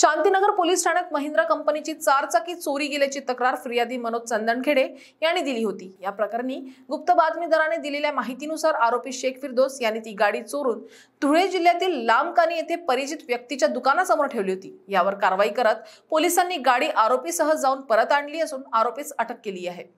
Shantinagar police ठाण्यात महिंद्रा कंपनीची चारचाकी चोरी गेल्याची तक्रार फिर्यादी मनोज चंदनखेडे यांनी दिली होती या प्रकरणी गुप्त बातमीदाराने दिलेल्या माहितीनुसार आरोपी शेख फिरदोस यांनी ती गाडी चोरून धुळे जिल्ह्यातील लांबकानी येथे परिचित व्यक्तीच्या दुकानासमोर ठेवली होती यावर कारवाई करत पोलिसांनी गाडी आरोपीसह जाऊन परत आणली असून आरोपीस अटक केली आहे